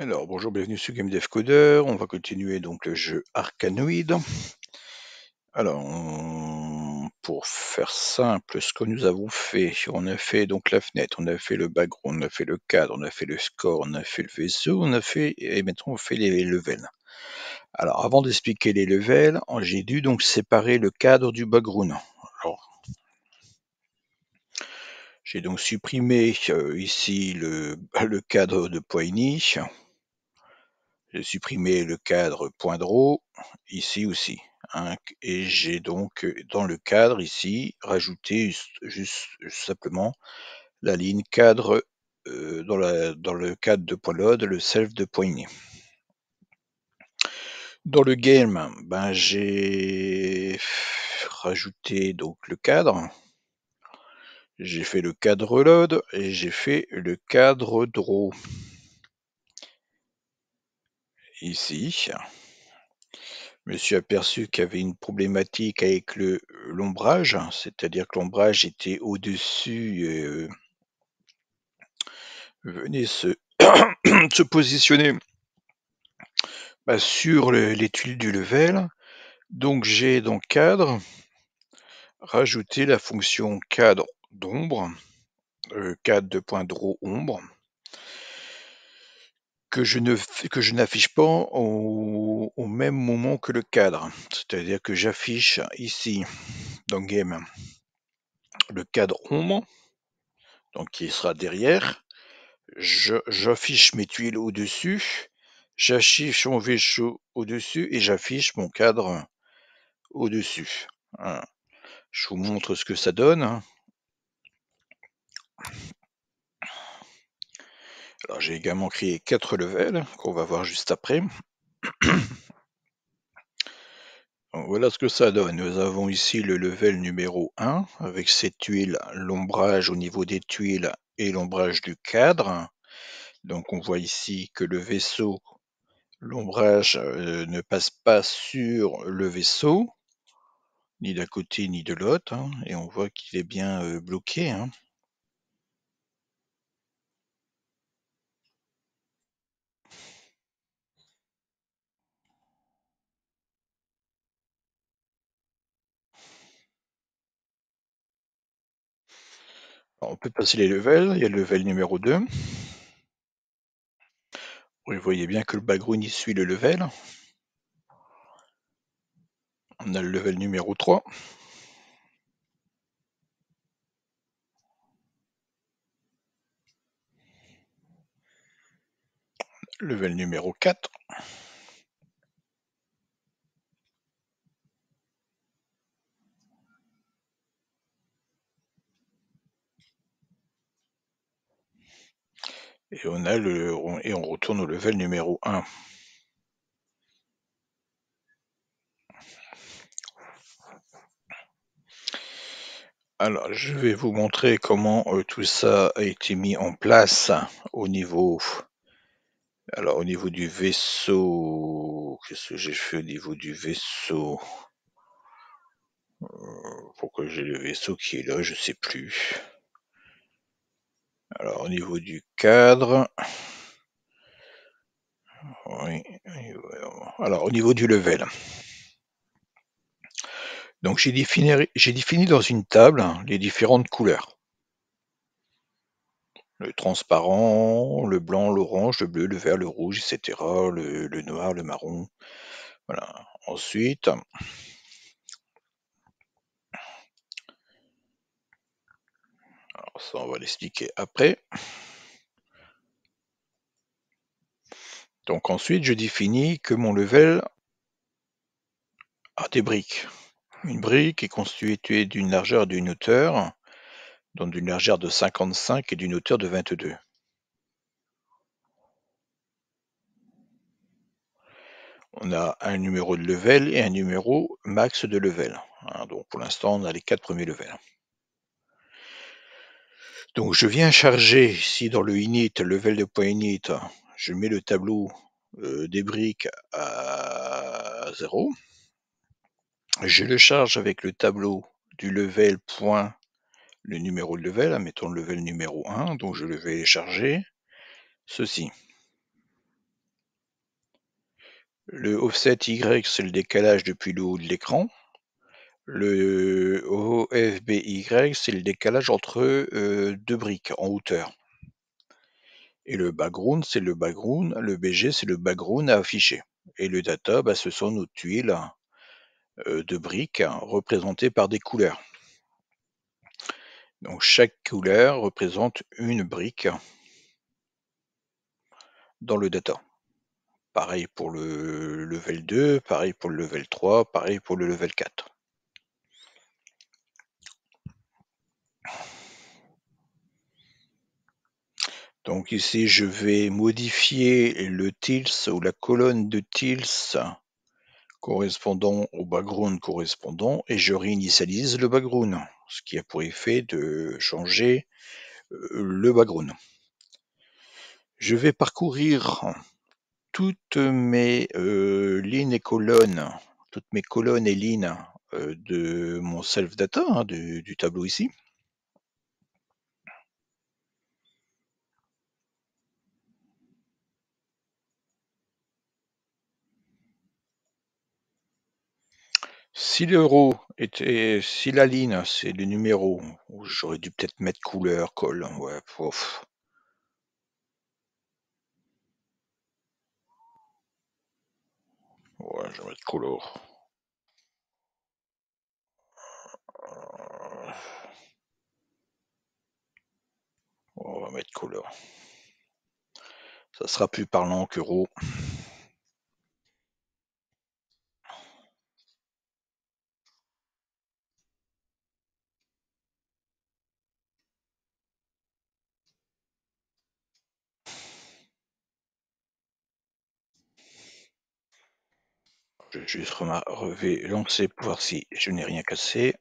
Alors, bonjour, bienvenue sur Game Dev On va continuer donc le jeu Arcanoid. Alors, pour faire simple, ce que nous avons fait, on a fait donc la fenêtre, on a fait le background, on a fait le cadre, on a fait le score, on a fait le vaisseau, on a fait, et maintenant on fait les levels. Alors, avant d'expliquer les levels, j'ai dû donc séparer le cadre du background. Alors, j'ai donc supprimé euh, ici le, cadre de Poigny j'ai supprimé le cadre point draw » ici aussi. Hein, et j'ai donc euh, dans le cadre ici rajouté juste, simplement la ligne cadre euh, dans, le cadre de load », le self de poignée. Dans le game, ben, j'ai rajouté donc le cadre. J'ai fait le cadre load et j'ai fait le cadre draw ici. Je me suis aperçu qu'il y avait une problématique avec le euh, l'ombrage, c'est-à-dire que l'ombrage était au-dessus euh, venait se, se positionner bah, sur les tuiles du level. Donc j'ai dans cadre rajouté la fonction cadre d'ombre, euh, cadre de point draw ombre que je ne que je n'affiche pas au, au même moment que le cadre. C'est-à-dire que j'affiche ici dans Game le cadre ombre, donc qui sera derrière. j'affiche mes tuiles au-dessus, j'affiche mon vaisseau au-dessus et j'affiche mon cadre au-dessus. Je vous montre ce que ça donne. Hein. Alors j'ai également créé quatre levels qu'on va voir juste après. voilà ce que ça donne. Nous avons ici le level numéro 1 avec ses tuiles, l'ombrage au niveau des tuiles et l'ombrage du cadre. Donc on voit ici que le vaisseau, l'ombrage euh, ne passe pas sur le vaisseau, ni d'un côté ni de l'autre, hein, et on voit qu'il est bien euh, bloqué. Hein. on peut passer les levels. Il y a le level numéro 2. Vous voyez bien que le background suit le level. On a le level numéro 3. Level numéro 4. Et on a le et on retourne au level numéro 1. Alors, je vais vous montrer comment euh, tout ça a été mis en place au niveau alors au niveau du vaisseau qu'est-ce que j'ai fait au niveau du vaisseau euh, pourquoi j'ai le vaisseau qui est là, je sais plus au niveau du cadre, alors au niveau du level, donc j'ai défini, dans une table hein, les différentes couleurs. Le transparent, le blanc, l'orange, le bleu, le vert, le rouge, etc. Le, le noir, le marron. Voilà. Ensuite, ça, on va l'expliquer après. Donc ensuite, je définis que mon level a des briques. Une brique est constituée d'une largeur et d'une hauteur, donc d'une largeur de 55 et d'une hauteur de 22. on a un numéro de level et un numéro max de level. Hein. donc pour l'instant, on a les quatre premiers levels. Donc je viens charger ici dans le init, level de point je mets le tableau euh, des briques à 0. Je le charge avec le tableau du level point le numéro de level, mettons le level numéro 1, donc je le vais charger ceci. Le offset Y, c'est le décalage depuis le haut de l'écran. Le OFBY, c'est le décalage entre euh, deux briques en hauteur. Et le background, c'est le background. Le BG, c'est le background à afficher. Et le data, bah, ce sont nos tuiles euh, de briques représentées par des couleurs. Donc chaque couleur représente une brique dans le data. Pareil pour le level 2, pareil pour le level 3, pareil pour le level 4. Donc ici, je vais modifier le tils ou la colonne de tils correspondant au background correspondant et je réinitialise le background, ce qui a pour effet de changer euh, le background. Je vais parcourir toutes mes euh, lignes et colonnes, toutes mes colonnes et lignes euh, de mon self data, hein, du tableau ici. Si l'euro était, si la ligne, c'est le numéro où j'aurais dû peut-être mettre couleur, col, hein, ouais, pouf. Ouais, je vais mettre couleur. On va mettre couleur. Ça sera plus parlant qu'euro. Je vais juste relever lancer pour voir si je n'ai rien cassé.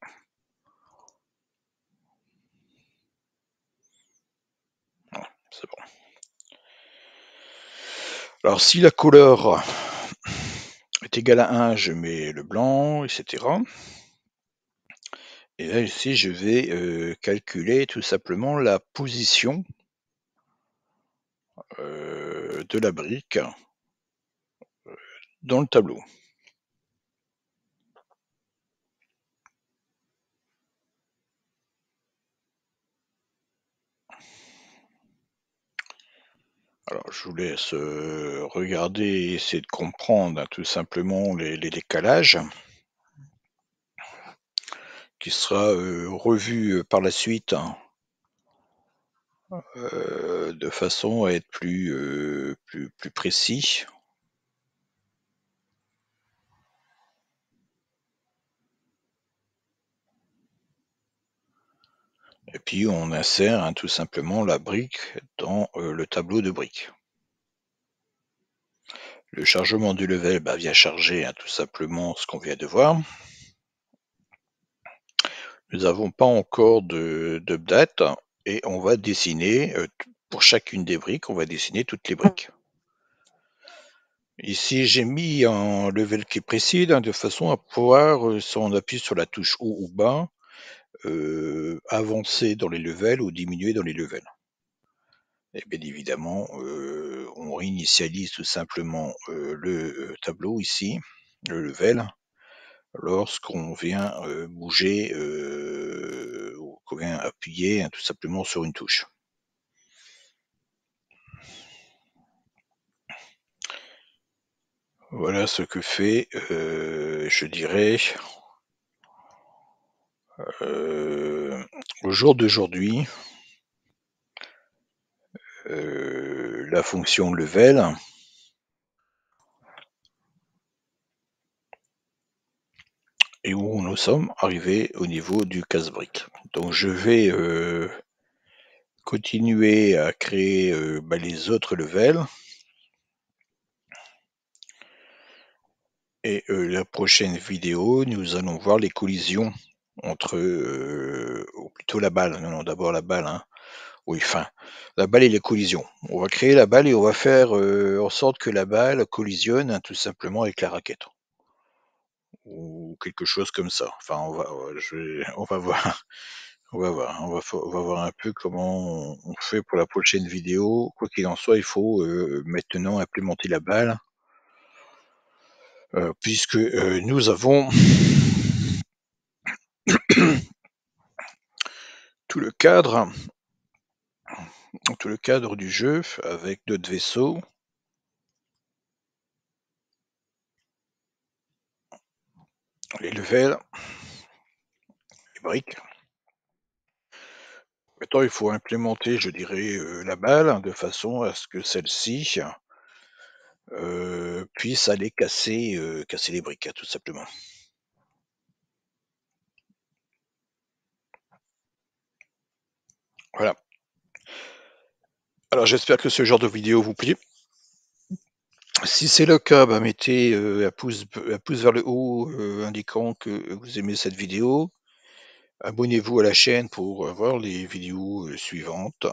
c'est bon. Alors si la couleur est égale à 1, je mets le blanc, etc. Et là ici, je vais euh, calculer tout simplement la position euh, de la brique euh, dans le tableau. Alors, je vous laisse euh, regarder et essayer de comprendre hein, tout simplement les, décalages qui sera euh, revu euh, par la suite hein. de façon à être plus, plus précis Et puis on insère hein, tout simplement la brique dans euh, le tableau de briques. Le chargement du level bah, vient charger hein, tout simplement ce qu'on vient de voir. Nous n'avons pas encore d'update et on va dessiner, euh, pour chacune des briques, on va dessiner toutes les briques. Ici, j'ai mis un level qui précise hein, de façon à pouvoir, euh, si on appuie sur la touche haut ou bas, euh, avancer dans les levels ou diminuer dans les levels. Et bien évidemment, euh, on réinitialise tout simplement euh, le tableau ici, le level, lorsqu'on vient bouger, ou qu'on vient appuyer hein, tout simplement sur une touche. Voilà ce que fait, je dirais, euh, au jour d'aujourd'hui, euh, la fonction level et où nous sommes arrivés au niveau du casse brique Donc je vais euh, continuer à créer bah, les autres levels. Et la prochaine vidéo, nous allons voir les collisions entre euh, ou plutôt la balle, non, non d'abord la balle, hein. oui, fin, la balle et les collisions. On va créer la balle et on va faire euh, en sorte que la balle collisionne hein, tout simplement avec la raquette ou quelque chose comme ça. Enfin, on va, euh, on va voir. On va voir, hein. on va, va voir un peu comment on fait pour la prochaine vidéo. Quoi qu'il en soit, il faut maintenant implémenter la balle, puisque nous avons tout le cadre tout le cadre du jeu avec d'autres vaisseaux. Les levels, les briques. Maintenant, il faut implémenter, je dirais, euh, la balle de façon à ce que celle-ci euh, puisse aller casser, euh, casser les briques, hein, tout simplement. Voilà. Alors j'espère que ce genre de vidéo vous plaît. Si c'est le cas, bah, mettez euh, un, pouce, vers le haut euh, indiquant que vous aimez cette vidéo. Abonnez-vous à la chaîne pour voir les vidéos euh, suivantes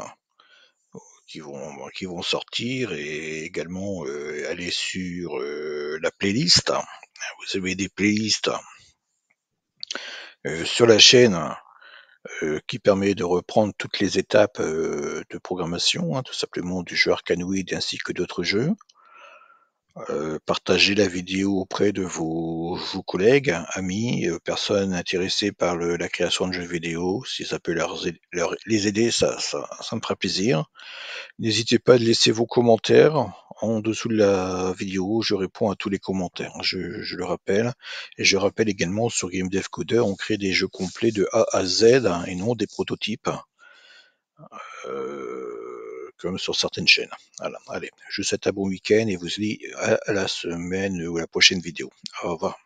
qui vont, qui vont sortir et également aller sur la playlist. Vous avez des playlists sur la chaîne euh, qui permet de reprendre toutes les étapes euh, de programmation, hein, tout simplement du jeu Arcanoid ainsi que d'autres jeux. Euh, partagez la vidéo auprès de vos, vos collègues, amis, euh, personnes intéressées par le, la création de jeux vidéo. Si ça peut leur, les aider, ça, ça, ça, me fera plaisir. N'hésitez pas à laisser vos commentaires en dessous de la vidéo. Je réponds à tous les commentaires, je, je le rappelle. Et je rappelle également sur Game Dev Coder, on crée des jeux complets de A à Z hein, et non des prototypes. Euh, comme sur certaines chaînes. Voilà, allez, je vous souhaite un bon week-end et vous dis à la semaine ou à la prochaine vidéo. Au revoir.